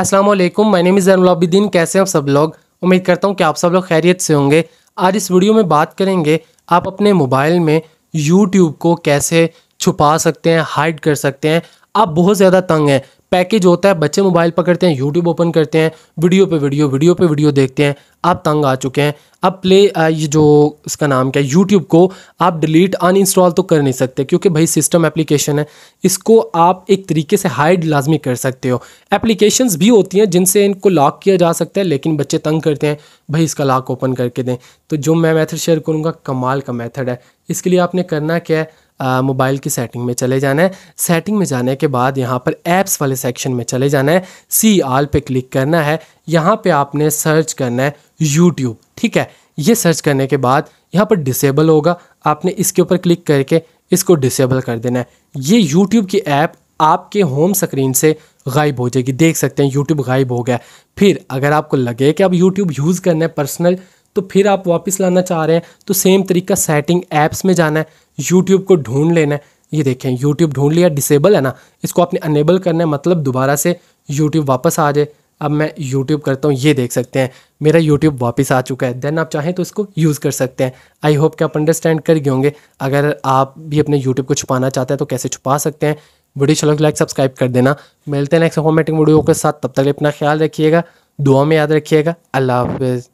अस्सलाम वालेकुम my name is अनलाबिद्दीन कैसे हैं आप सब लोग उम्मीद करता हूँ कि आप सब लोग खैरियत से होंगे आज इस वीडियो में बात करेंगे आप अपने मोबाइल में यूट्यूब को कैसे छुपा सकते हैं हाइड कर सकते हैं आप बहुत ज़्यादा तंग हैं पैकेज होता है बच्चे मोबाइल पकड़ते हैं यूट्यूब ओपन करते हैं वीडियो पे वीडियो वीडियो पे वीडियो देखते हैं आप तंग आ चुके हैं अब प्ले ये जो इसका नाम क्या है यूट्यूब को आप डिलीट अनइंस्टॉल तो कर नहीं सकते क्योंकि भाई सिस्टम एप्लीकेशन है इसको आप एक तरीके से हाइड लाजमी कर सकते हो एप्लीकेशन भी होती हैं जिनसे इनको लॉक किया जा सकता है लेकिन बच्चे तंग करते हैं भाई इसका लॉक ओपन करके दें तो जो मैं मैथड शेयर करूँगा कमाल का मैथड है इसके लिए आपने करना क्या है मोबाइल की सेटिंग में चले जाना है सेटिंग में जाने के बाद यहाँ पर ऐप्स वाले सेक्शन में चले जाना है सी आल पे क्लिक करना है यहाँ पे आपने सर्च करना है यूट्यूब ठीक है ये सर्च करने के बाद यहाँ पर डिसेबल होगा आपने इसके ऊपर क्लिक करके इसको डिसेबल कर देना है ये यूट्यूब की ऐप आपके होम स्क्रीन से गायब हो जाएगी देख सकते हैं यूट्यूब गायब हो गया फिर अगर आपको लगे कि आप यूट्यूब यूज़ करना है पर्सनल तो फिर आप वापस लाना चाह रहे हैं तो सेम तरीका सेटिंग ऐप्स में जाना है यूट्यूब को ढूंढ लेना है ये देखें यूट्यूब ढूंढ लिया डिसेबल है ना इसको आपने अनेबल करना है मतलब दोबारा से यूट्यूब वापस आ जाए अब मैं यूट्यूब करता हूँ ये देख सकते हैं मेरा यूट्यूब वापस आ चुका है देन आप चाहें तो इसको यूज़ कर सकते हैं आई होप कि आप अंडरस्टैंड कर गए होंगे अगर आप भी अपने यूट्यूब को छुपाना चाहते हैं तो कैसे छुपा सकते हैं वीडियो चलो लाइक सब्सक्राइब कर देना मिलते हैं नेक्स्ट फॉर्मेटिंग वीडियो के साथ तब तक अपना ख्याल रखिएगा दुआ में याद रखिएगा अल्लाह हाफिज़